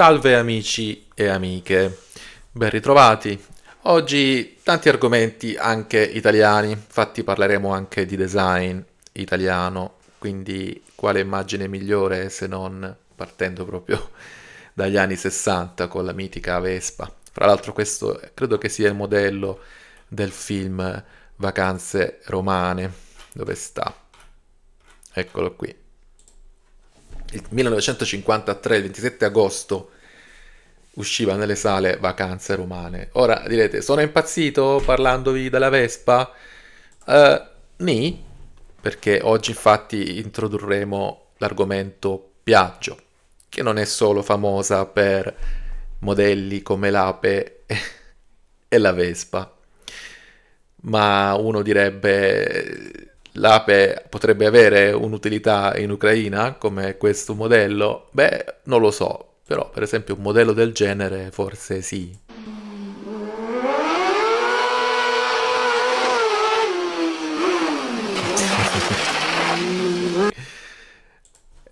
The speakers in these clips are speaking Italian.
Salve amici e amiche, ben ritrovati. Oggi tanti argomenti anche italiani, infatti parleremo anche di design italiano, quindi quale immagine migliore se non partendo proprio dagli anni 60 con la mitica Vespa. Fra l'altro questo credo che sia il modello del film Vacanze romane, dove sta. Eccolo qui il 1953, il 27 agosto, usciva nelle sale Vacanze Romane. Ora direte, sono impazzito parlandovi della Vespa? Uh, ni, perché oggi infatti introdurremo l'argomento Piaggio, che non è solo famosa per modelli come l'Ape e la Vespa, ma uno direbbe l'ape potrebbe avere un'utilità in Ucraina come questo modello? Beh, non lo so, però per esempio un modello del genere forse sì.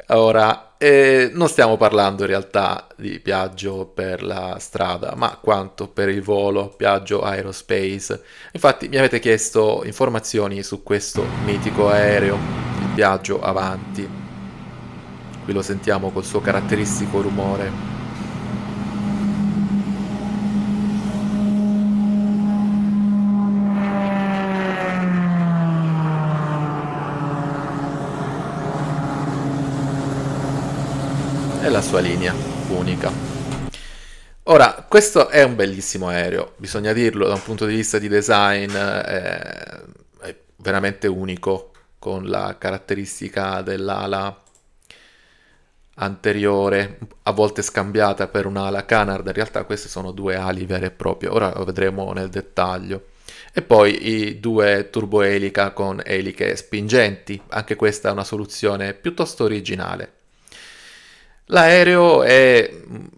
Ora, eh, non stiamo parlando in realtà di viaggio per la strada, ma quanto per il volo, viaggio aerospace. Infatti mi avete chiesto informazioni su questo mitico aereo, il viaggio avanti. Qui lo sentiamo col suo caratteristico rumore. sua linea unica. Ora, questo è un bellissimo aereo, bisogna dirlo, da un punto di vista di design è, eh, è veramente unico, con la caratteristica dell'ala anteriore, a volte scambiata per un'ala canard, in realtà queste sono due ali vere e proprie, ora lo vedremo nel dettaglio. E poi i due turboelica con eliche spingenti, anche questa è una soluzione piuttosto originale. L'aereo è un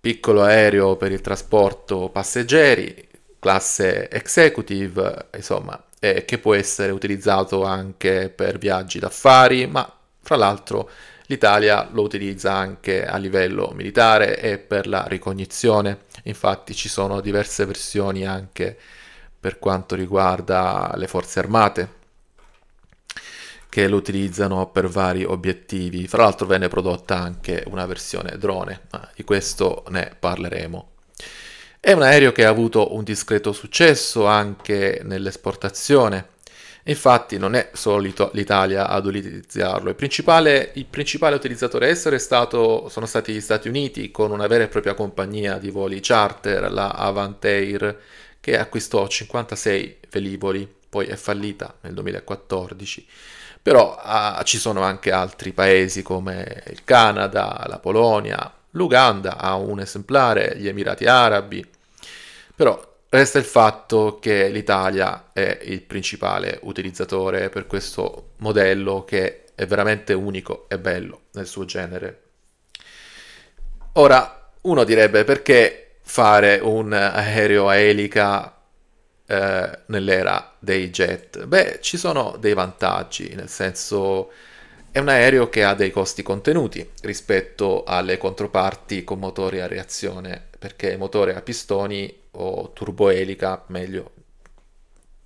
piccolo aereo per il trasporto passeggeri, classe executive, insomma, eh, che può essere utilizzato anche per viaggi d'affari, ma fra l'altro l'Italia lo utilizza anche a livello militare e per la ricognizione. Infatti ci sono diverse versioni anche per quanto riguarda le forze armate che lo utilizzano per vari obiettivi. Fra l'altro venne prodotta anche una versione drone, ma di questo ne parleremo. È un aereo che ha avuto un discreto successo anche nell'esportazione. Infatti non è solito l'Italia ad utilizzarlo. Il principale, il principale utilizzatore estero stato, sono stati gli Stati Uniti con una vera e propria compagnia di voli charter, la Avantair, che acquistò 56 velivoli, poi è fallita nel 2014. Però ah, ci sono anche altri paesi come il Canada, la Polonia, l'Uganda ha un esemplare, gli Emirati Arabi. Però resta il fatto che l'Italia è il principale utilizzatore per questo modello che è veramente unico e bello nel suo genere. Ora, uno direbbe perché fare un aereo a elica eh, nell'era dei jet? Beh, ci sono dei vantaggi, nel senso è un aereo che ha dei costi contenuti rispetto alle controparti con motori a reazione, perché motore a pistoni o turboelica, meglio,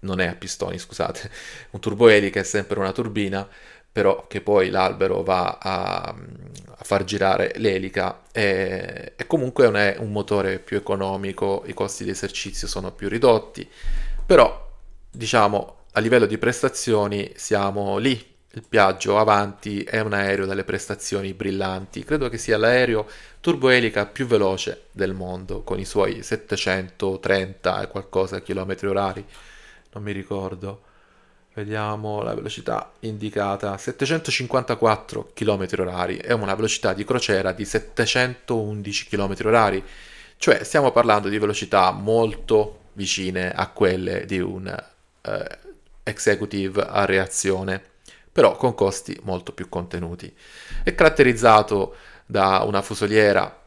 non è a pistoni, scusate, un turboelica è sempre una turbina, però che poi l'albero va a, a far girare l'elica e, e comunque non è un motore più economico, i costi di esercizio sono più ridotti, però diciamo a livello di prestazioni siamo lì, il Piaggio avanti è un aereo dalle prestazioni brillanti, credo che sia l'aereo turboelica più veloce del mondo con i suoi 730 e qualcosa km orari, non mi ricordo. Vediamo la velocità indicata, 754 km orari, è una velocità di crociera di 711 km orari, cioè stiamo parlando di velocità molto vicine a quelle di un eh, executive a reazione, però con costi molto più contenuti. È caratterizzato da una fusoliera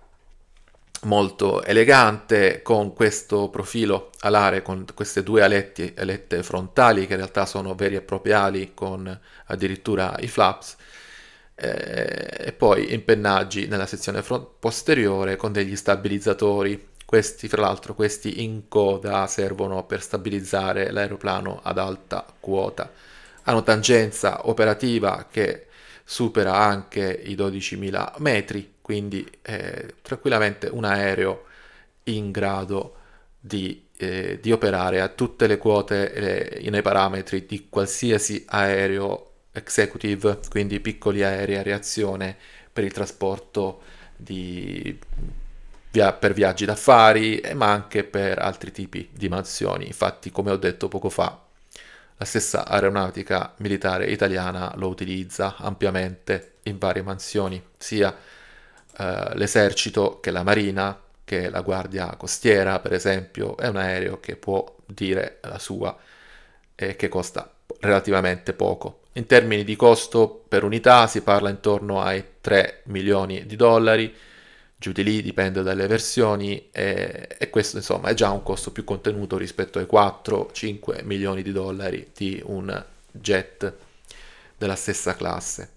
molto elegante con questo profilo alare, con queste due aletti, alette frontali che in realtà sono veri e propri ali con addirittura i flaps eh, e poi impennaggi nella sezione front- posteriore con degli stabilizzatori. Questi, fra l'altro, questi in coda servono per stabilizzare l'aeroplano ad alta quota. Hanno tangenza operativa che supera anche i 12.000 metri quindi eh, tranquillamente un aereo in grado di, eh, di operare a tutte le quote eh, nei parametri di qualsiasi aereo executive, quindi piccoli aerei a reazione per il trasporto di, via, per viaggi d'affari, eh, ma anche per altri tipi di mansioni. Infatti, come ho detto poco fa, la stessa aeronautica militare italiana lo utilizza ampiamente in varie mansioni, sia eh, l'esercito che la marina, che la guardia costiera, per esempio, è un aereo che può dire la sua e che costa relativamente poco. In termini di costo per unità si parla intorno ai 3 milioni di dollari, giù di lì dipende dalle versioni e, e questo insomma è già un costo più contenuto rispetto ai 4-5 milioni di dollari di un jet della stessa classe.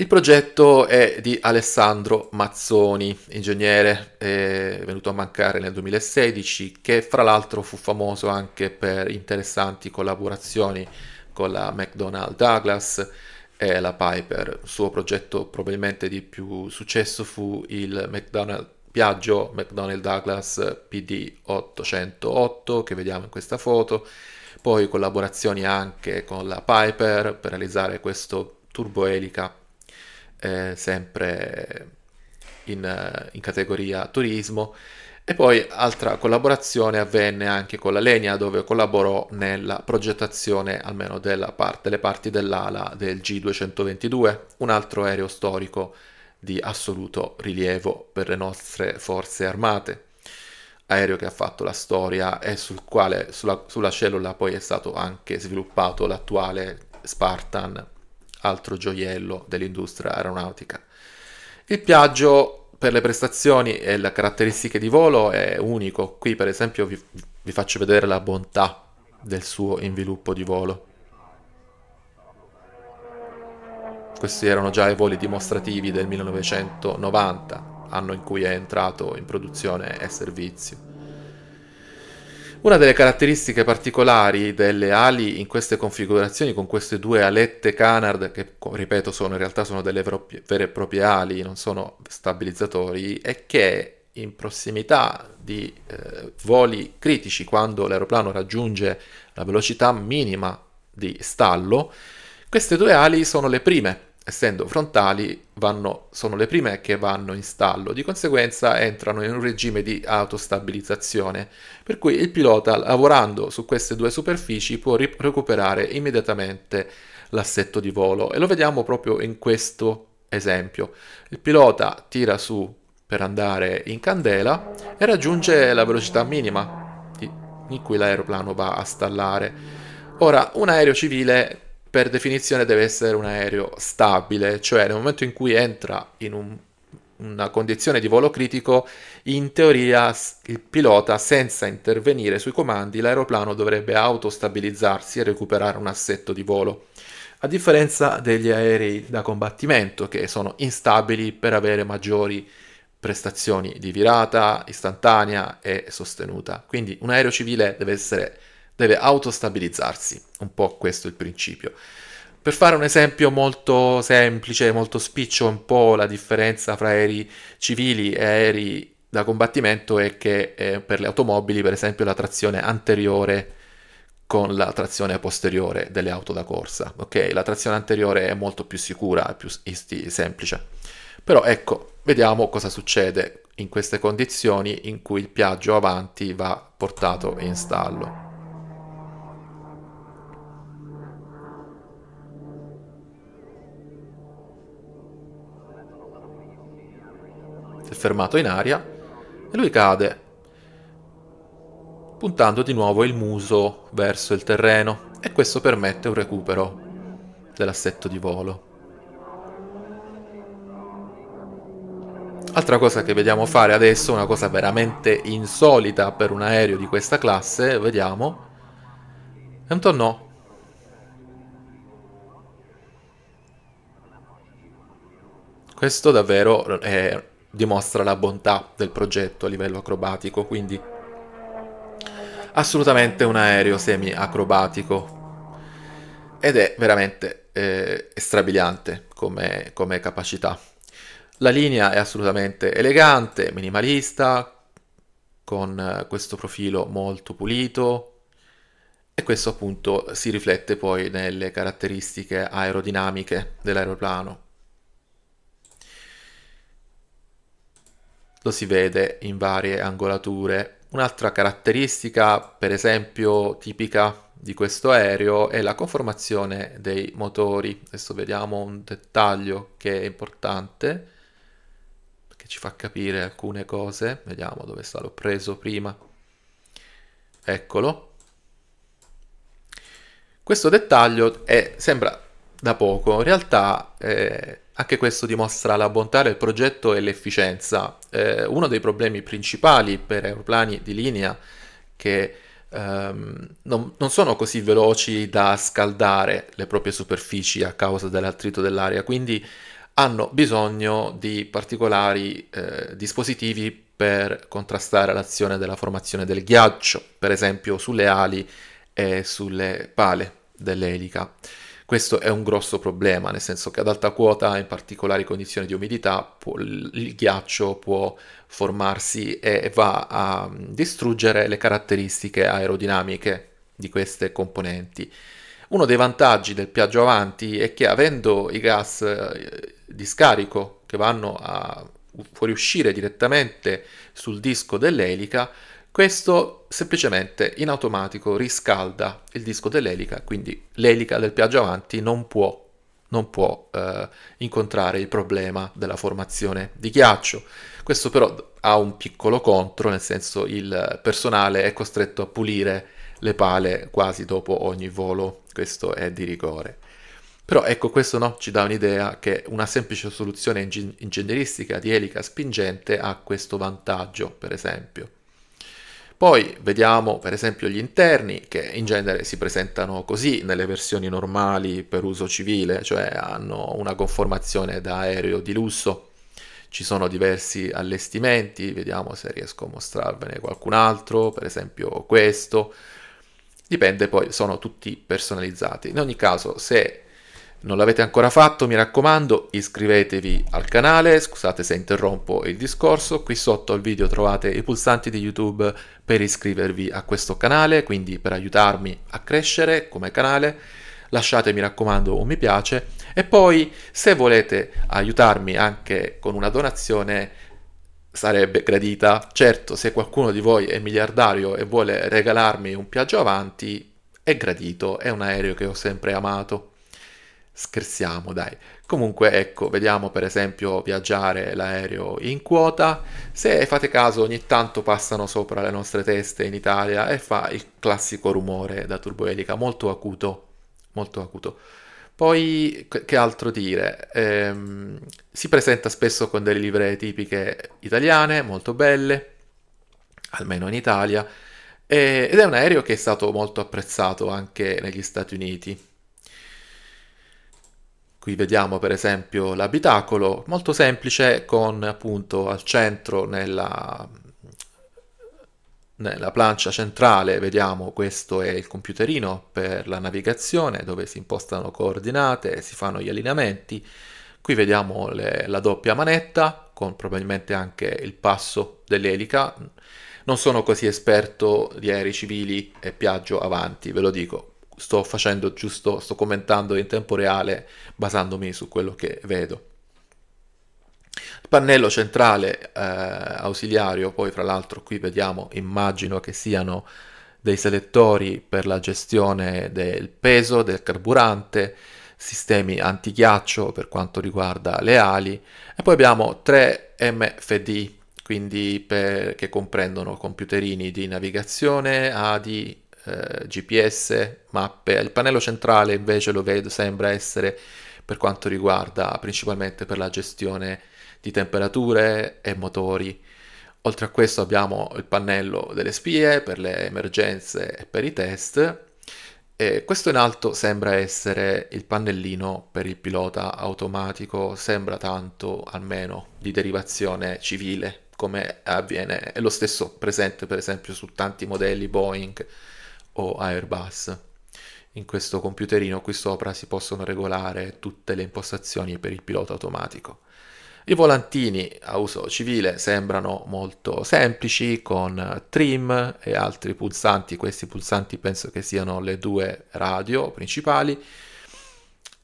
Il progetto è di Alessandro Mazzoni, ingegnere venuto a mancare nel 2016, che fra l'altro fu famoso anche per interessanti collaborazioni con la McDonnell Douglas e la Piper. Il suo progetto probabilmente di più successo fu il McDonnell Piaggio McDonnell Douglas PD 808 che vediamo in questa foto, poi collaborazioni anche con la Piper per realizzare questo turboelica eh, sempre in, in categoria turismo. E poi altra collaborazione avvenne anche con la Legna dove collaborò nella progettazione almeno parte, delle parti dell'ala del G222, un altro aereo storico di assoluto rilievo per le nostre forze armate, aereo che ha fatto la storia e sul quale, sulla, sulla cellula poi è stato anche sviluppato l'attuale Spartan altro gioiello dell'industria aeronautica. Il Piaggio per le prestazioni e le caratteristiche di volo è unico, qui per esempio vi, vi faccio vedere la bontà del suo inviluppo di volo. Questi erano già i voli dimostrativi del 1990, anno in cui è entrato in produzione e servizio. Una delle caratteristiche particolari delle ali in queste configurazioni, con queste due alette canard, che ripeto sono in realtà sono delle vere e proprie ali, non sono stabilizzatori, è che in prossimità di eh, voli critici, quando l'aeroplano raggiunge la velocità minima di stallo, queste due ali sono le prime essendo frontali, vanno, sono le prime che vanno in stallo, di conseguenza entrano in un regime di autostabilizzazione, per cui il pilota lavorando su queste due superfici può ri- recuperare immediatamente l'assetto di volo e lo vediamo proprio in questo esempio. Il pilota tira su per andare in candela e raggiunge la velocità minima in cui l'aeroplano va a stallare. Ora, un aereo civile per definizione deve essere un aereo stabile, cioè nel momento in cui entra in un, una condizione di volo critico, in teoria il pilota, senza intervenire sui comandi, l'aeroplano dovrebbe autostabilizzarsi e recuperare un assetto di volo. A differenza degli aerei da combattimento, che sono instabili per avere maggiori prestazioni di virata, istantanea e sostenuta. Quindi un aereo civile deve, essere, deve autostabilizzarsi. Un po' questo il principio. Per fare un esempio molto semplice, molto spiccio, un po' la differenza fra aerei civili e aerei da combattimento è che eh, per le automobili, per esempio, la trazione anteriore con la trazione posteriore delle auto da corsa. Ok, la trazione anteriore è molto più sicura, più isti- semplice. Però ecco, vediamo cosa succede in queste condizioni in cui il piaggio avanti va portato in stallo. fermato in aria e lui cade, puntando di nuovo il muso verso il terreno e questo permette un recupero dell'assetto di volo. Altra cosa che vediamo fare adesso, una cosa veramente insolita per un aereo di questa classe, vediamo, è un tonnò. Questo davvero è dimostra la bontà del progetto a livello acrobatico, quindi assolutamente un aereo semi-acrobatico ed è veramente eh, strabiliante come, come capacità. La linea è assolutamente elegante, minimalista, con eh, questo profilo molto pulito, e questo appunto si riflette poi nelle caratteristiche aerodinamiche dell'aeroplano. lo si vede in varie angolature. Un'altra caratteristica, per esempio, tipica di questo aereo è la conformazione dei motori. Adesso vediamo un dettaglio che è importante, che ci fa capire alcune cose. Vediamo dove sta, l'ho preso prima. Eccolo. Questo dettaglio è, sembra da poco, in realtà eh, anche questo dimostra la bontà del progetto e l'efficienza. Eh, uno dei problemi principali per aeroplani di linea che ehm, non, non, sono così veloci da scaldare le proprie superfici a causa dell'attrito dell'aria, quindi hanno bisogno di particolari eh, dispositivi per contrastare l'azione della formazione del ghiaccio, per esempio sulle ali e sulle pale dell'elica. Questo è un grosso problema, nel senso che ad alta quota, in particolari condizioni di umidità, può, il ghiaccio può formarsi e va a mm, distruggere le caratteristiche aerodinamiche di queste componenti. Uno dei vantaggi del piaggio avanti è che avendo i gas eh, di scarico che vanno a fuoriuscire direttamente sul disco dell'elica, questo semplicemente in automatico riscalda il disco dell'elica, quindi l'elica del piaggio avanti non può, non può eh, incontrare il problema della formazione di ghiaccio. Questo però ha un piccolo contro, nel senso il personale è costretto a pulire le pale quasi dopo ogni volo, questo è di rigore. Però ecco, questo no, ci dà un'idea che una semplice soluzione ingegneristica di elica spingente ha questo vantaggio, per esempio. Poi vediamo per esempio gli interni che in genere si presentano così nelle versioni normali per uso civile, cioè hanno una conformazione da aereo di lusso. Ci sono diversi allestimenti, vediamo se riesco a mostrarvene qualcun altro, per esempio questo. Dipende poi, sono tutti personalizzati. In ogni caso, se non l'avete ancora fatto, mi raccomando, iscrivetevi al canale, scusate se interrompo il discorso, qui sotto al video trovate i pulsanti di YouTube per iscrivervi a questo canale, quindi per aiutarmi a crescere come canale, lasciate mi raccomando un mi piace e poi se volete aiutarmi anche con una donazione sarebbe gradita. Certo, se qualcuno di voi è miliardario e vuole regalarmi un viaggio avanti, è gradito, è un aereo che ho sempre amato scherziamo dai. Comunque ecco, vediamo per esempio viaggiare l'aereo in quota, se fate caso ogni tanto passano sopra le nostre teste in Italia e fa il classico rumore da turboelica, molto acuto, molto acuto. Poi che altro dire? Ehm, si presenta spesso con delle livree tipiche italiane, molto belle, almeno in Italia, e, ed è un aereo che è stato molto apprezzato anche negli Stati Uniti Qui vediamo per esempio l'abitacolo, molto semplice con appunto al centro nella, nella plancia centrale vediamo questo è il computerino per la navigazione dove si impostano coordinate, si fanno gli allineamenti. Qui vediamo le, la doppia manetta con probabilmente anche il passo dell'elica. Non sono così esperto di aerei civili e piaggio avanti, ve lo dico, sto facendo giusto, sto commentando in tempo reale basandomi su quello che vedo. pannello centrale eh, ausiliario, poi fra l'altro qui vediamo, immagino che siano dei selettori per la gestione del peso, del carburante, sistemi antighiaccio per quanto riguarda le ali e poi abbiamo tre MFD quindi per, che comprendono computerini di navigazione, ADI, eh, GPS, mappe. Il pannello centrale invece lo vedo, sembra essere per quanto riguarda principalmente per la gestione di temperature e motori. Oltre a questo abbiamo il pannello delle spie per le emergenze e per i test. E questo in alto sembra essere il pannellino per il pilota automatico, sembra tanto almeno di derivazione civile come avviene, è lo stesso presente per esempio su tanti modelli Boeing o Airbus. In questo computerino qui sopra si possono regolare tutte le impostazioni per il pilota automatico. I volantini a uso civile sembrano molto semplici con trim e altri pulsanti, questi pulsanti penso che siano le due radio principali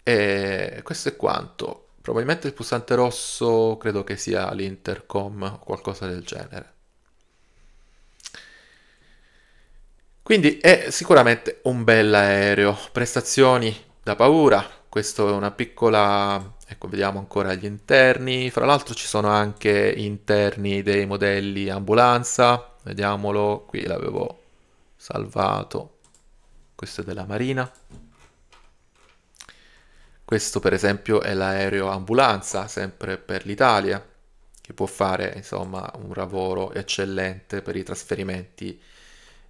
e questo è quanto. Probabilmente il pulsante rosso credo che sia l'intercom o qualcosa del genere. Quindi è sicuramente un bel aereo, prestazioni da paura, questo è una piccola, ecco vediamo ancora gli interni, fra l'altro ci sono anche interni dei modelli ambulanza, vediamolo, qui l'avevo salvato, questo è della Marina, questo per esempio è l'aereo ambulanza, sempre per l'Italia, che può fare insomma un lavoro eccellente per i trasferimenti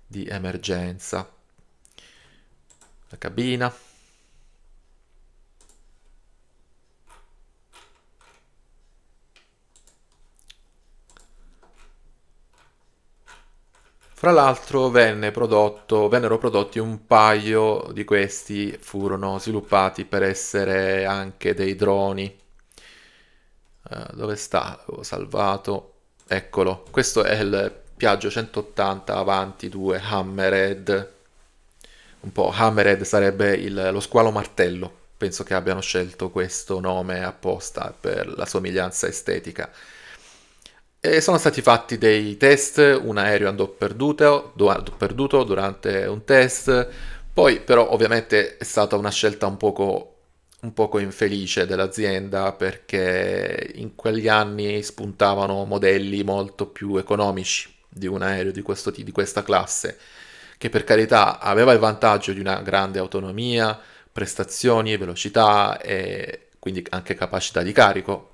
di emergenza. La cabina. Fra l'altro venne vennero prodotti un paio di questi, furono sviluppati per essere anche dei droni. Uh, dove sta? L'ho salvato. Eccolo, questo è il Piaggio 180 avanti 2 Hammerhead un po' Hammerhead sarebbe il, lo squalo martello penso che abbiano scelto questo nome apposta per la somiglianza estetica e sono stati fatti dei test un aereo andò perduto, do, perduto durante un test poi però ovviamente è stata una scelta un poco un poco infelice dell'azienda perché in quegli anni spuntavano modelli molto più economici di un aereo di, questo, di questa classe, che per carità aveva il vantaggio di una grande autonomia, prestazioni, velocità e quindi anche capacità di carico,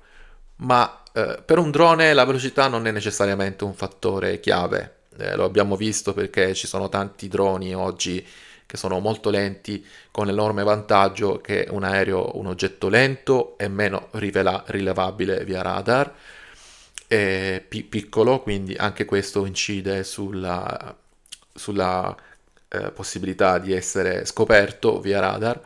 ma eh, per un drone la velocità non è necessariamente un fattore chiave. Eh, lo abbiamo visto perché ci sono tanti droni oggi che sono molto lenti con l'enorme vantaggio che un aereo, un oggetto lento è meno rivela- rilevabile via radar eh, pi- piccolo, quindi anche questo incide sulla, sulla eh, possibilità di essere scoperto via radar.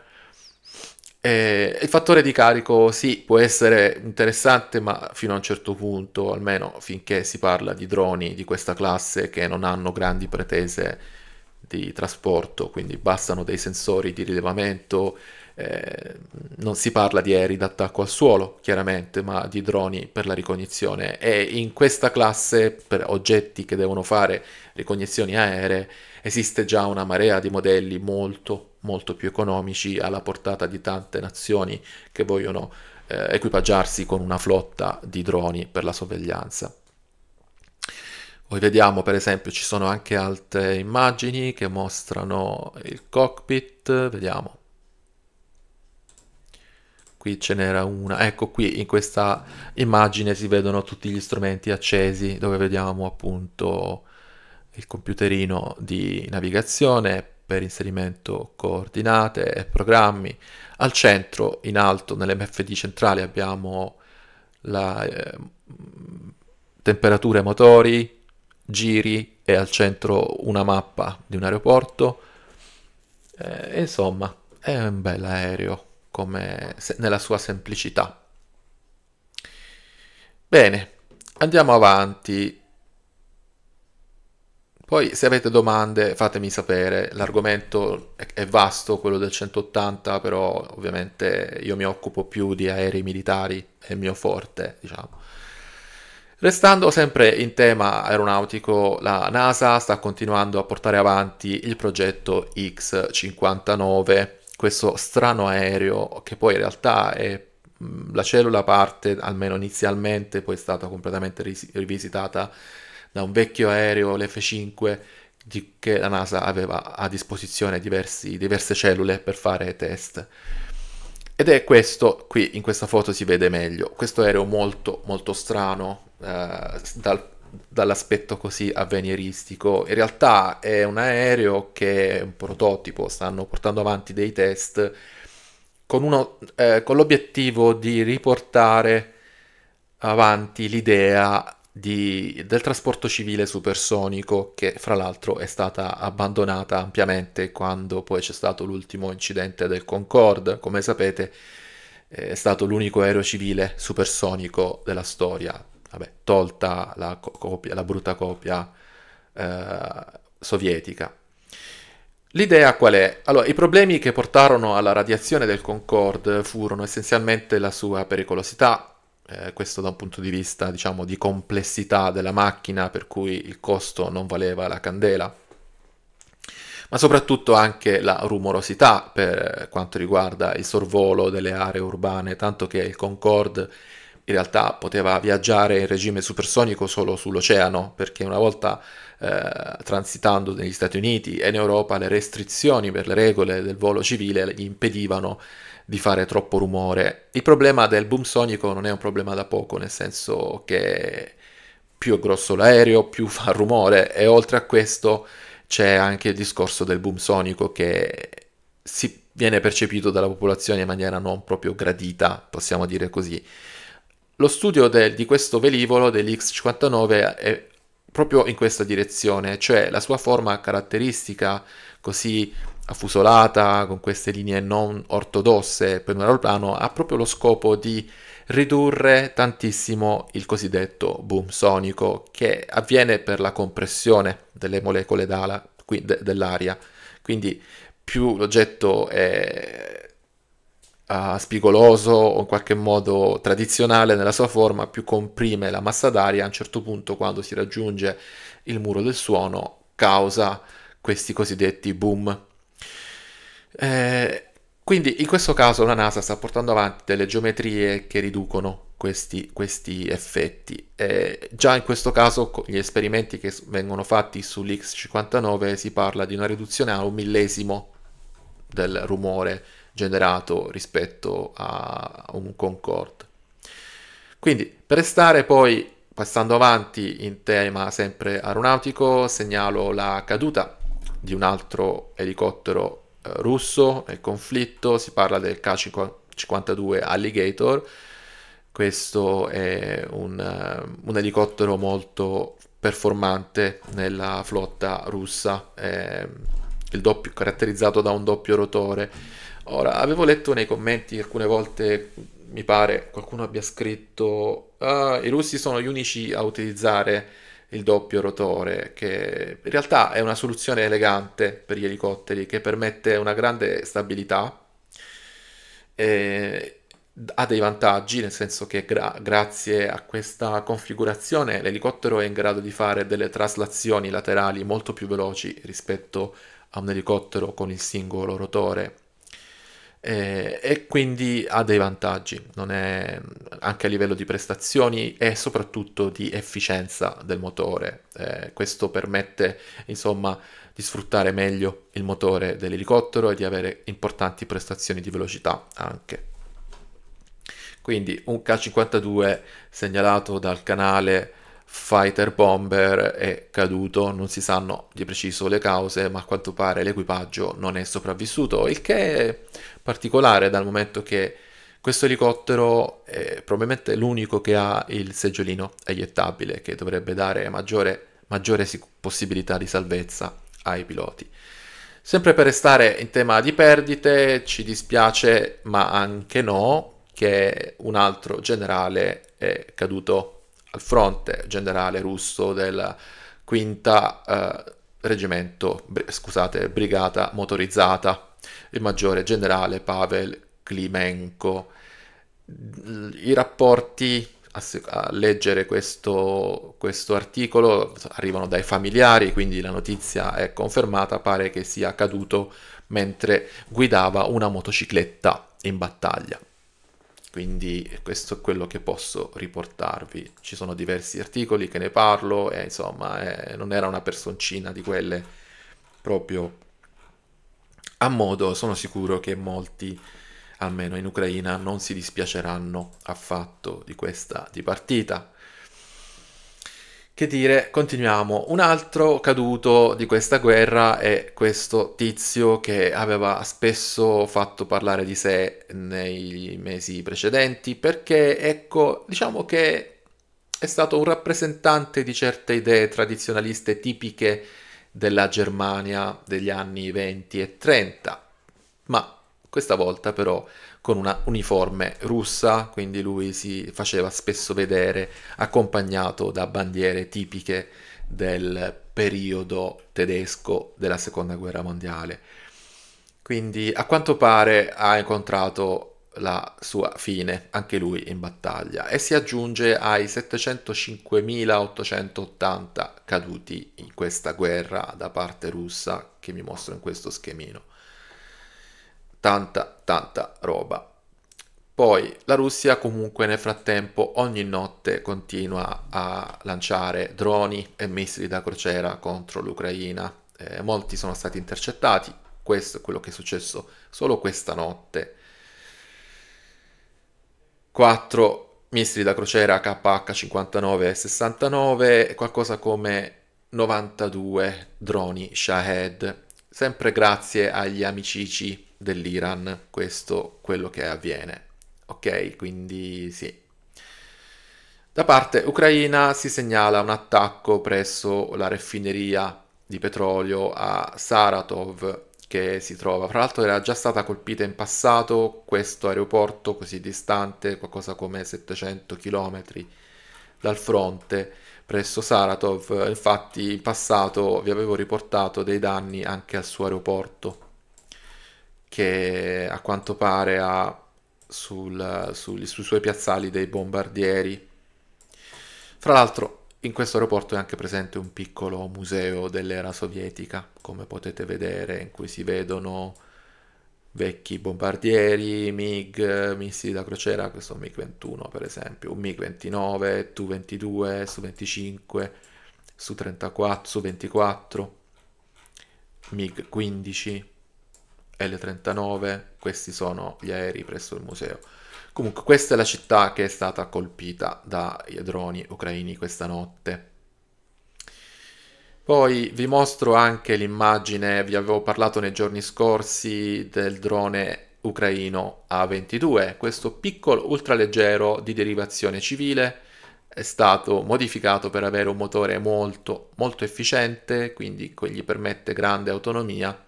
E il fattore di carico sì, può essere interessante, ma fino a un certo punto, almeno finché si parla di droni di questa classe che non hanno grandi pretese di trasporto, quindi bastano dei sensori di rilevamento, eh, non si parla di aerei d'attacco al suolo, chiaramente, ma di droni per la ricognizione. E in questa classe, per oggetti che devono fare ricognizioni aeree, esiste già una marea di modelli molto, molto più economici alla portata di tante nazioni che vogliono eh, equipaggiarsi con una flotta di droni per la sorveglianza. Poi vediamo per esempio ci sono anche altre immagini che mostrano il cockpit, vediamo qui ce n'era una, ecco qui in questa immagine si vedono tutti gli strumenti accesi dove vediamo appunto il computerino di navigazione per inserimento coordinate e programmi. Al centro, in alto, nell'MFD centrale abbiamo la eh, temperatura motori, giri e al centro una mappa di un aeroporto. Eh, insomma, è un bel aereo come nella sua semplicità. Bene, andiamo avanti. Poi se avete domande fatemi sapere, l'argomento è vasto, quello del 180, però ovviamente io mi occupo più di aerei militari, è il mio forte, diciamo. Restando sempre in tema aeronautico, la NASA sta continuando a portare avanti il progetto X59 questo strano aereo che poi in realtà è la cellula parte, almeno inizialmente, poi è stata completamente ris- rivisitata da un vecchio aereo, l'F5, di, che la NASA aveva a disposizione diversi, diverse cellule per fare test. Ed è questo, qui in questa foto si vede meglio, questo aereo molto molto strano, eh, dal, dall'aspetto così avvenieristico. In realtà è un aereo che è un prototipo, stanno portando avanti dei test con, uno, eh, con l'obiettivo di riportare avanti l'idea di, del trasporto civile supersonico che fra l'altro è stata abbandonata ampiamente quando poi c'è stato l'ultimo incidente del Concorde. Come sapete è stato l'unico aereo civile supersonico della storia vabbè, tolta la, copia, la brutta copia eh, sovietica. L'idea qual è? Allora, i problemi che portarono alla radiazione del Concorde furono essenzialmente la sua pericolosità, eh, questo da un punto di vista, diciamo, di complessità della macchina, per cui il costo non valeva la candela, ma soprattutto anche la rumorosità per quanto riguarda il sorvolo delle aree urbane, tanto che il Concorde in realtà poteva viaggiare in regime supersonico solo sull'oceano, perché una volta eh, transitando negli Stati Uniti e in Europa le restrizioni per le regole del volo civile gli impedivano di fare troppo rumore. Il problema del boom sonico non è un problema da poco, nel senso che più è grosso l'aereo, più fa rumore e oltre a questo c'è anche il discorso del boom sonico che si viene percepito dalla popolazione in maniera non proprio gradita, possiamo dire così. Lo studio del, di questo velivolo dell'X-59 è proprio in questa direzione, cioè la sua forma caratteristica così affusolata con queste linee non ortodosse per un aeroplano ha proprio lo scopo di ridurre tantissimo il cosiddetto boom sonico che avviene per la compressione delle molecole qui, de, dell'aria. Quindi più l'oggetto è uh, spigoloso o in qualche modo tradizionale nella sua forma, più comprime la massa d'aria, a un certo punto quando si raggiunge il muro del suono causa questi cosiddetti boom. Eh, quindi in questo caso la NASA sta portando avanti delle geometrie che riducono questi, questi effetti. Eh, già in questo caso con gli esperimenti che vengono fatti sull'X59 si parla di una riduzione a un millesimo del rumore generato rispetto a un Concorde. Quindi per restare poi, passando avanti in tema sempre aeronautico, segnalo la caduta di un altro elicottero eh, russo nel conflitto, si parla del K-52 Alligator, questo è un, eh, un elicottero molto performante nella flotta russa, eh, doppio, caratterizzato da un doppio rotore Ora, avevo letto nei commenti alcune volte, mi pare, qualcuno abbia scritto ah, i russi sono gli unici a utilizzare il doppio rotore, che in realtà è una soluzione elegante per gli elicotteri che permette una grande stabilità, eh, ha dei vantaggi, nel senso che gra- grazie a questa configurazione l'elicottero è in grado di fare delle traslazioni laterali molto più veloci rispetto a un elicottero con il singolo rotore eh, e quindi ha dei vantaggi, è, anche a livello di prestazioni e soprattutto di efficienza del motore. Eh, questo permette insomma di sfruttare meglio il motore dell'elicottero e di avere importanti prestazioni di velocità anche. Quindi un K52 segnalato dal canale Fighter Bomber è caduto, non si sanno di preciso le cause, ma a quanto pare l'equipaggio non è sopravvissuto, il che particolare dal momento che questo elicottero è probabilmente l'unico che ha il seggiolino eiettabile che dovrebbe dare maggiore, maggiore possibilità di salvezza ai piloti. Sempre per restare in tema di perdite, ci dispiace, ma anche no, che un altro generale è caduto al fronte, generale russo del quinta eh, reggimento, scusate, brigata motorizzata il maggiore generale Pavel Klimenko. I rapporti a, leggere questo, questo, articolo arrivano dai familiari, quindi la notizia è confermata, pare che sia caduto mentre guidava una motocicletta in battaglia. Quindi questo è quello che posso riportarvi. Ci sono diversi articoli che ne parlo e insomma eh, non era una personcina di quelle proprio a modo, sono sicuro che molti, almeno in Ucraina, non si dispiaceranno affatto di questa dipartita Che dire, continuiamo. Un altro caduto di questa guerra è questo tizio che aveva spesso fatto parlare di sé nei mesi precedenti, perché ecco, diciamo che è stato un rappresentante di certe idee tradizionaliste tipiche della Germania degli anni 20 e 30, ma questa volta però con una uniforme russa, quindi lui si faceva spesso vedere accompagnato da bandiere tipiche del periodo tedesco della seconda guerra mondiale. Quindi a quanto pare ha incontrato la sua fine, anche lui in battaglia, e si aggiunge ai 705.880 caduti in questa guerra da parte russa che vi mostro in questo schemino. Tanta, tanta roba. Poi la Russia comunque nel frattempo ogni notte continua a lanciare droni e missili da crociera contro l'Ucraina. Eh, molti sono stati intercettati, questo è quello che è successo solo questa notte 4 missili da crociera KH-59 e 69 e qualcosa come 92 droni Shahed, sempre grazie agli amicici dell'Iran, questo quello che avviene. Ok, quindi sì. Da parte ucraina si segnala un attacco presso la raffineria di petrolio a Saratov che si trova. Fra l'altro era già stata colpita in passato questo aeroporto così distante, qualcosa come 700 km dal fronte presso Saratov. Infatti in passato vi avevo riportato dei danni anche al suo aeroporto che a quanto pare ha sul, sul, sui suoi piazzali dei bombardieri. Fra l'altro in questo aeroporto è anche presente un piccolo museo dell'era sovietica, come potete vedere, in cui si vedono vecchi bombardieri, MiG, missili da crociera, questo è un MiG-21 per esempio, un MiG-29, Tu-22, Su-25, Su-34, Su-24, MiG-15, L-39, questi sono gli aerei presso il museo. Comunque questa è la città che è stata colpita dai droni ucraini questa notte. Poi vi mostro anche l'immagine, vi avevo parlato nei giorni scorsi del drone ucraino A22, questo piccolo ultraleggero di derivazione civile è stato modificato per avere un motore molto molto efficiente, quindi gli permette grande autonomia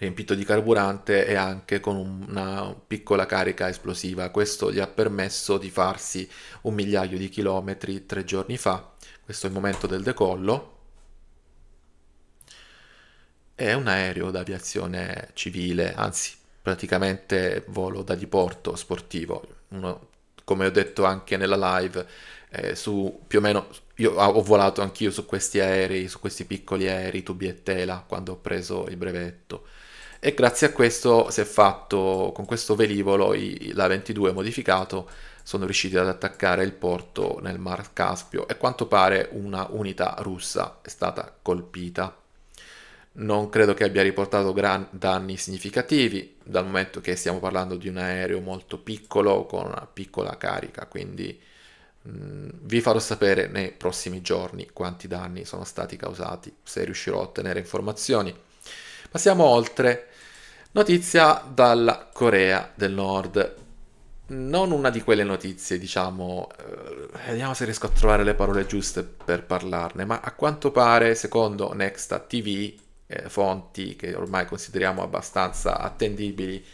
riempito di carburante e anche con una piccola carica esplosiva. Questo gli ha permesso di farsi un migliaio di chilometri tre giorni fa. Questo è il momento del decollo. È un aereo d'aviazione civile, anzi praticamente volo da diporto sportivo. Uno, come ho detto anche nella live, eh, su più o meno io ho volato anch'io su questi aerei, su questi piccoli aerei tubi e tela quando ho preso il brevetto e grazie a questo si è fatto con questo velivolo i, la 22 modificato sono riusciti ad attaccare il porto nel Mar Caspio e quanto pare una unità russa è stata colpita. Non credo che abbia riportato gran danni significativi, dal momento che stiamo parlando di un aereo molto piccolo con una piccola carica, quindi mh, vi farò sapere nei prossimi giorni quanti danni sono stati causati, se riuscirò a ottenere informazioni. Passiamo oltre Notizia dalla Corea del Nord. Non una di quelle notizie, diciamo, eh, vediamo se riesco a trovare le parole giuste per parlarne, ma a quanto pare, secondo Nexta TV, eh, fonti che ormai consideriamo abbastanza attendibili,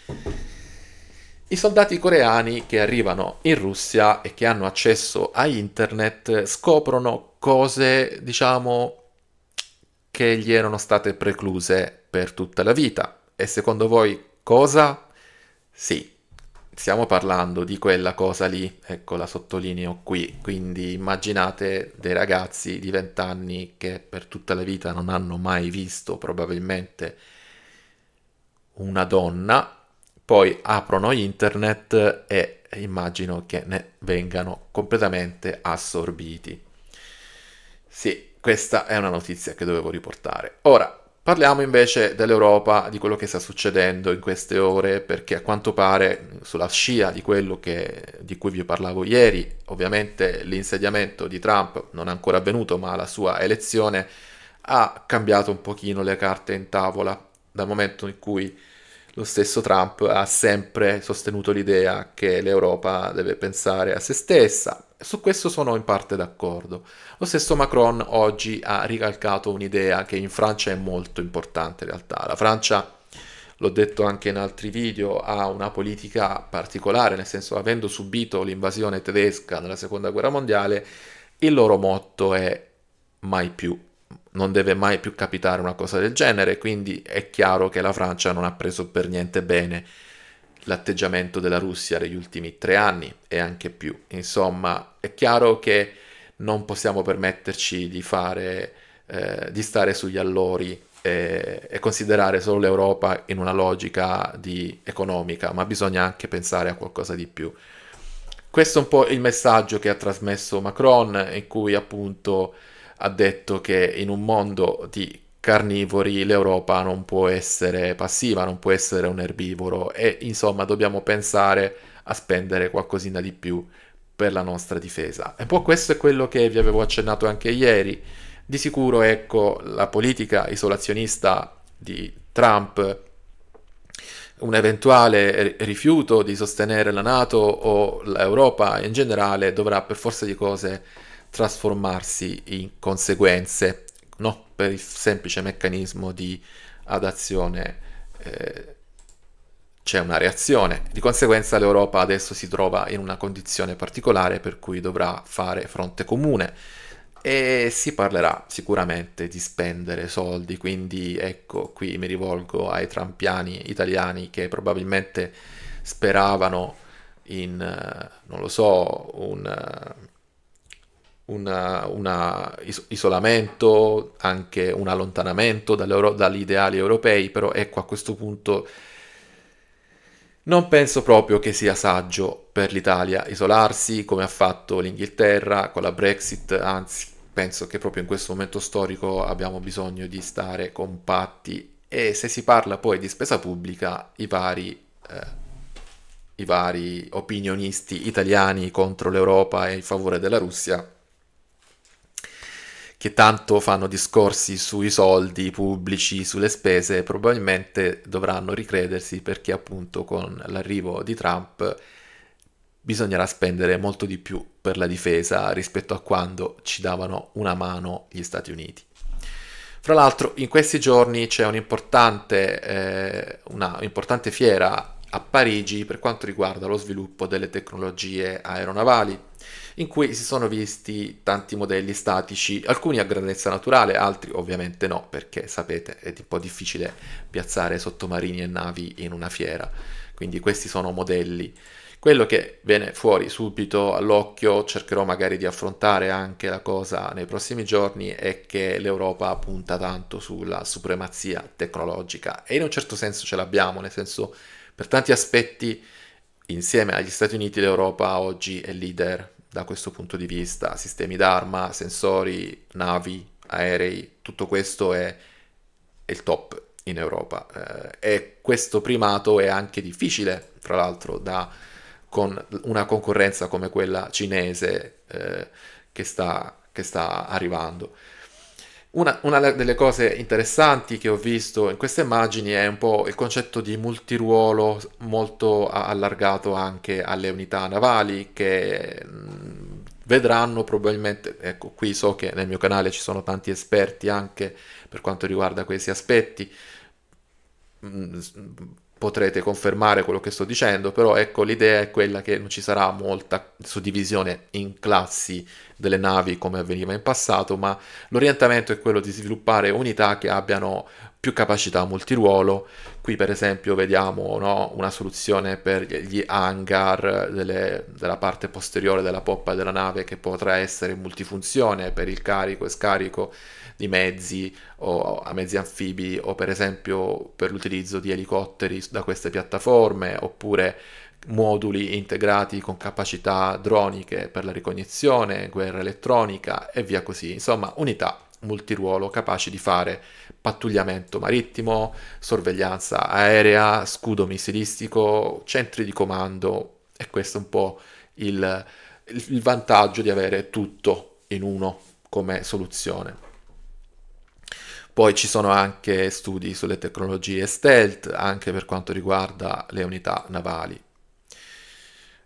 i soldati coreani che arrivano in Russia e che hanno accesso a internet scoprono cose, diciamo, che gli erano state precluse per tutta la vita e secondo voi cosa? Sì, stiamo parlando di quella cosa lì, ecco la sottolineo qui, quindi immaginate dei ragazzi di 20 anni che per tutta la vita non hanno mai visto probabilmente una donna, poi aprono internet e immagino che ne vengano completamente assorbiti. Sì, questa è una notizia che dovevo riportare. Ora, Parliamo invece dell'Europa, di quello che sta succedendo in queste ore, perché a quanto pare sulla scia di quello che, di cui vi parlavo ieri, ovviamente l'insediamento di Trump non è ancora avvenuto, ma la sua elezione ha cambiato un pochino le carte in tavola, dal momento in cui lo stesso Trump ha sempre sostenuto l'idea che l'Europa deve pensare a se stessa, su questo sono in parte d'accordo. Lo stesso Macron oggi ha ricalcato un'idea che in Francia è molto importante in realtà. La Francia, l'ho detto anche in altri video, ha una politica particolare, nel senso avendo subito l'invasione tedesca nella seconda guerra mondiale, il loro motto è mai più. Non deve mai più capitare una cosa del genere, quindi è chiaro che la Francia non ha preso per niente bene l'atteggiamento della Russia negli ultimi tre anni e anche più. Insomma, è chiaro che non possiamo permetterci di, fare, eh, di stare sugli allori e, e, considerare solo l'Europa in una logica di, economica, ma bisogna anche pensare a qualcosa di più. Questo è un po' il messaggio che ha trasmesso Macron, in cui appunto ha detto che in un mondo di carnivori l'Europa non può essere passiva, non può essere un erbivoro e insomma dobbiamo pensare a spendere qualcosina di più per la nostra difesa. E un po' questo è quello che vi avevo accennato anche ieri. Di sicuro, ecco, la politica isolazionista di Trump, un eventuale rifiuto di sostenere la Nato o l'Europa in generale dovrà per forza di cose trasformarsi in conseguenze per il semplice meccanismo di adazione eh, c'è una reazione. Di conseguenza l'Europa adesso si trova in una condizione particolare per cui dovrà fare fronte comune e si parlerà sicuramente di spendere soldi, quindi ecco qui mi rivolgo ai trampiani italiani che probabilmente speravano in, eh, non lo so, un eh, un is- isolamento, anche un allontanamento dagli ideali europei, però ecco a questo punto non penso proprio che sia saggio per l'Italia isolarsi come ha fatto l'Inghilterra con la Brexit, anzi penso che proprio in questo momento storico abbiamo bisogno di stare compatti e se si parla poi di spesa pubblica i vari... Eh, i vari opinionisti italiani contro l'Europa e in favore della Russia che tanto fanno discorsi sui soldi pubblici, sulle spese, probabilmente dovranno ricredersi perché appunto con l'arrivo di Trump bisognerà spendere molto di più per la difesa rispetto a quando ci davano una mano gli Stati Uniti. Fra l'altro in questi giorni c'è un'importante, eh, una importante fiera a Parigi per quanto riguarda lo sviluppo delle tecnologie aeronavali in cui si sono visti tanti modelli statici, alcuni a grandezza naturale, altri ovviamente no, perché sapete è un po' difficile piazzare sottomarini e navi in una fiera, quindi questi sono modelli. Quello che viene fuori subito all'occhio, cercherò magari di affrontare anche la cosa nei prossimi giorni, è che l'Europa punta tanto sulla supremazia tecnologica e in un certo senso ce l'abbiamo, nel senso per tanti aspetti insieme agli Stati Uniti l'Europa oggi è leader da questo punto di vista, sistemi d'arma, sensori, navi, aerei, tutto questo è, è il top in Europa. Eh, e questo primato è anche difficile, tra l'altro, da, con una concorrenza come quella cinese eh, che, sta, che sta arrivando. Una, una, delle cose interessanti che ho visto in queste immagini è un po' il concetto di multiruolo molto allargato anche alle unità navali che mm, vedranno probabilmente, ecco qui so che nel mio canale ci sono tanti esperti anche per quanto riguarda questi aspetti, mm, potrete confermare quello che sto dicendo, però ecco l'idea è quella che non ci sarà molta suddivisione in classi delle navi come avveniva in passato, ma l'orientamento è quello di sviluppare unità che abbiano più capacità multiruolo. Qui per esempio vediamo no, una soluzione per gli hangar delle, della parte posteriore della poppa della nave che potrà essere multifunzione per il carico e scarico di mezzi o a mezzi anfibi o per esempio per l'utilizzo di elicotteri da queste piattaforme oppure moduli integrati con capacità droniche per la ricognizione, guerra elettronica e via così, insomma unità multiruolo capaci di fare pattugliamento marittimo, sorveglianza aerea, scudo missilistico, centri di comando e questo è un po' il, il vantaggio di avere tutto in uno come soluzione. Poi ci sono anche studi sulle tecnologie stealth, anche per quanto riguarda le unità navali.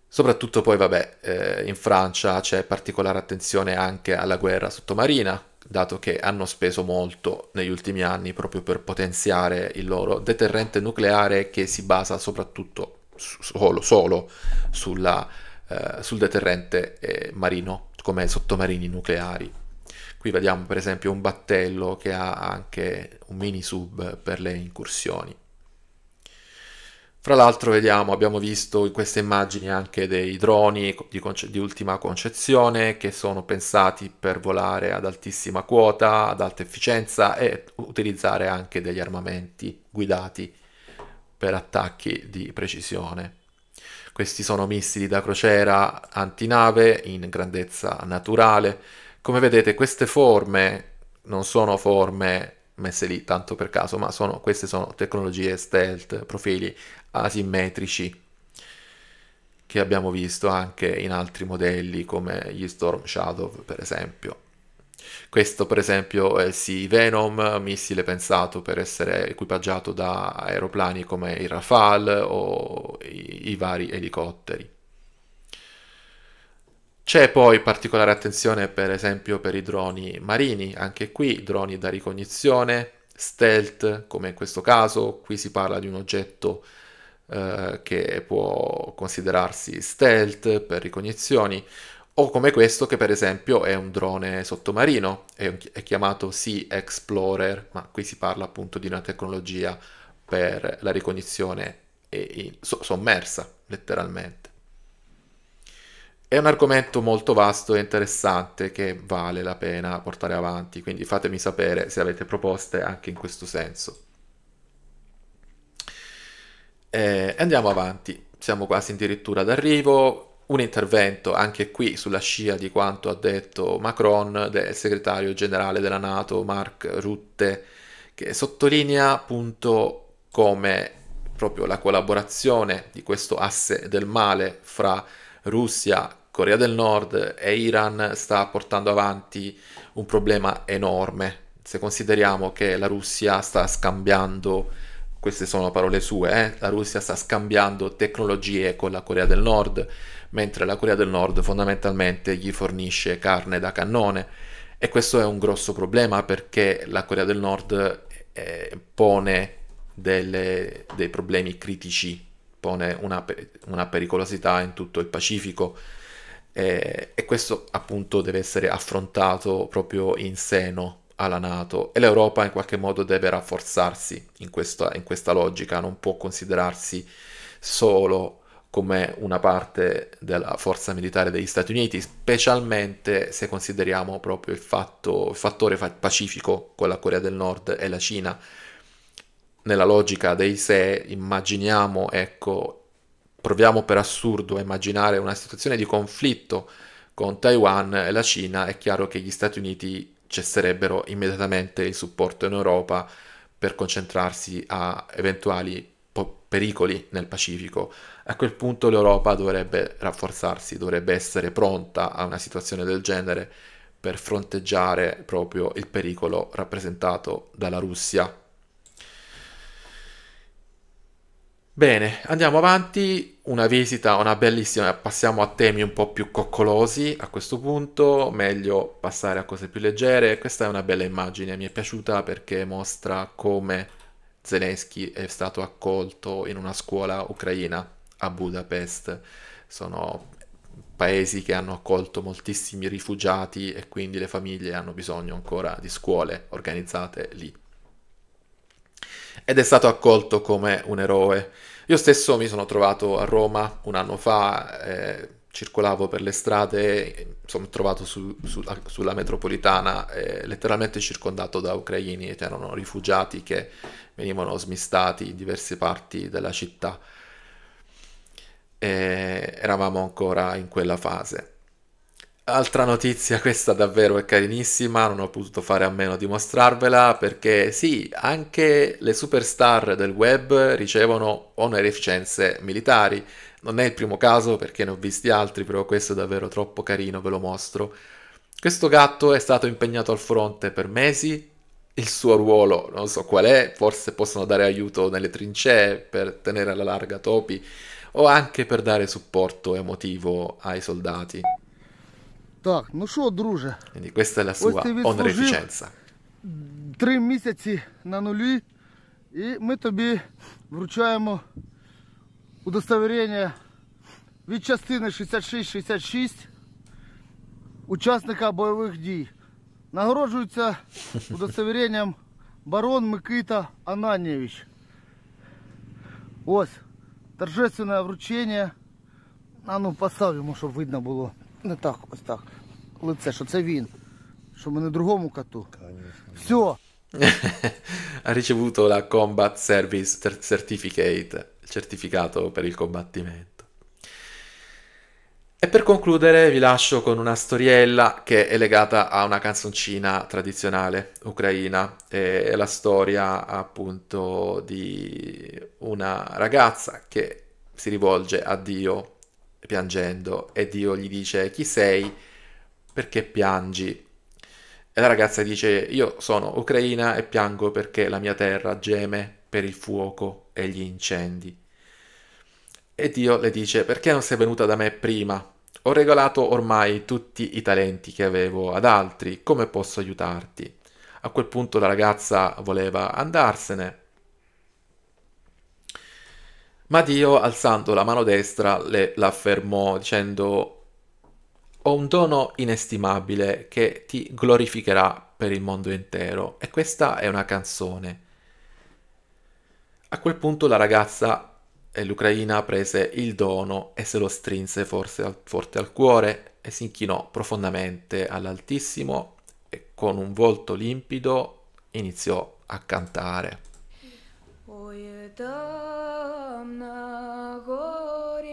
Soprattutto poi, vabbè, eh, in Francia c'è particolare attenzione anche alla guerra sottomarina, dato che hanno speso molto negli ultimi anni proprio per potenziare il loro deterrente nucleare che si basa soprattutto solo, solo sulla, eh, sul deterrente eh, marino, come sottomarini nucleari. Qui vediamo per esempio un battello che ha anche un mini sub per le incursioni. Fra l'altro vediamo, abbiamo visto in queste immagini anche dei droni di, di, ultima concezione che sono pensati per volare ad altissima quota, ad alta efficienza e utilizzare anche degli armamenti guidati per attacchi di precisione. Questi sono missili da crociera antinave in grandezza naturale come vedete queste forme non sono forme messe lì tanto per caso, ma sono, queste sono tecnologie stealth, profili asimmetrici che abbiamo visto anche in altri modelli come gli Storm Shadow per esempio. Questo per esempio è il Sea Venom, missile pensato per essere equipaggiato da aeroplani come il Rafale o i, i vari elicotteri. C'è poi particolare attenzione per esempio per i droni marini, anche qui droni da ricognizione, stealth come in questo caso, qui si parla di un oggetto eh, che può considerarsi stealth per ricognizioni, o come questo che per esempio è un drone sottomarino, è, è chiamato Sea Explorer, ma qui si parla appunto di una tecnologia per la ricognizione e, e, sommersa letteralmente. È un argomento molto vasto e interessante che vale la pena portare avanti, quindi fatemi sapere se avete proposte anche in questo senso. E eh, andiamo avanti, siamo quasi addirittura d'arrivo, un intervento anche qui sulla scia di quanto ha detto Macron del segretario generale della Nato Mark Rutte che sottolinea appunto come proprio la collaborazione di questo asse del male fra Russia, Corea del Nord e Iran sta portando avanti un problema enorme. Se consideriamo che la Russia sta scambiando, queste sono parole sue, eh? la Russia sta scambiando tecnologie con la Corea del Nord, mentre la Corea del Nord fondamentalmente gli fornisce carne da cannone. E questo è un grosso problema perché la Corea del Nord eh, pone delle, dei problemi critici, pone una, una pericolosità in tutto il Pacifico eh, e questo appunto deve essere affrontato proprio in seno alla Nato e l'Europa in qualche modo deve rafforzarsi in questa, in questa logica, non può considerarsi solo come una parte della forza militare degli Stati Uniti, specialmente se consideriamo proprio il, fatto, il fattore pacifico con la Corea del Nord e la Cina. Nella logica dei se immaginiamo ecco, proviamo per assurdo a immaginare una situazione di conflitto con Taiwan e la Cina, è chiaro che gli Stati Uniti cesserebbero immediatamente il supporto in Europa per concentrarsi a eventuali po- pericoli nel Pacifico. A quel punto l'Europa dovrebbe rafforzarsi, dovrebbe essere pronta a una situazione del genere per fronteggiare proprio il pericolo rappresentato dalla Russia Bene, andiamo avanti, una visita, una bellissima, passiamo a temi un po' più coccolosi a questo punto, meglio passare a cose più leggere, questa è una bella immagine, mi è piaciuta perché mostra come Zelensky è stato accolto in una scuola ucraina a Budapest, sono paesi che hanno accolto moltissimi rifugiati e quindi le famiglie hanno bisogno ancora di scuole organizzate lì ed è stato accolto come un eroe. Io stesso mi sono trovato a Roma un anno fa, eh, circolavo per le strade, sono trovato su, su, sulla metropolitana eh, letteralmente circondato da ucraini, erano rifugiati che venivano smistati in diverse parti della città. E eravamo ancora in quella fase. Altra notizia, questa davvero è carinissima, non ho potuto fare a meno di mostrarvela perché sì, anche le superstar del web ricevono onorificenze militari. Non è il primo caso perché ne ho visti altri, però questo è davvero troppo carino, ve lo mostro. Questo gatto è stato impegnato al fronte per mesi, il suo ruolo non so qual è, forse possono dare aiuto nelle trincee per tenere alla larga topi o anche per dare supporto emotivo ai soldati. Так, ну що, друже? Quindi questa è la sua onorificenza. Три місяці на нулі. І ми тобі вручаємо удостоверення від частини 66-66 учасника бойових дій. Нагороджується удостоверенням барон Микита Ананьевич. Ось, торжественне вручення. А ну, постав йому, щоб видно було. не так, ось так. Лице, що це він. Що ми не другому коту. Все. ha ricevuto la Combat Service Certificate, certificato per il combattimento. E per concludere vi lascio con una storiella che è legata a una canzoncina tradizionale ucraina. È la storia appunto di una ragazza che si rivolge a Dio piangendo e Dio gli dice chi sei? Perché piangi? E la ragazza dice io sono ucraina e piango perché la mia terra geme per il fuoco e gli incendi. E Dio le dice perché non sei venuta da me prima? Ho regalato ormai tutti i talenti che avevo ad altri, come posso aiutarti? A quel punto la ragazza voleva andarsene, ma Dio, alzando la mano destra, le, l'affermò dicendo ho un dono inestimabile che ti glorificherà per il mondo intero e questa è una canzone. A quel punto la ragazza e l'Ucraina prese il dono e se lo strinse forse al, forte al cuore e si inchinò profondamente all'Altissimo e con un volto limpido iniziò a cantare. Oh, там на горе,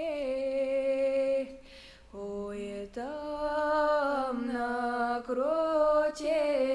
ой, там на кроте.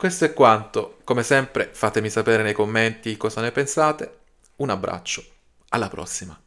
questo è quanto. Come sempre fatemi sapere nei commenti cosa ne pensate. Un abbraccio. Alla prossima.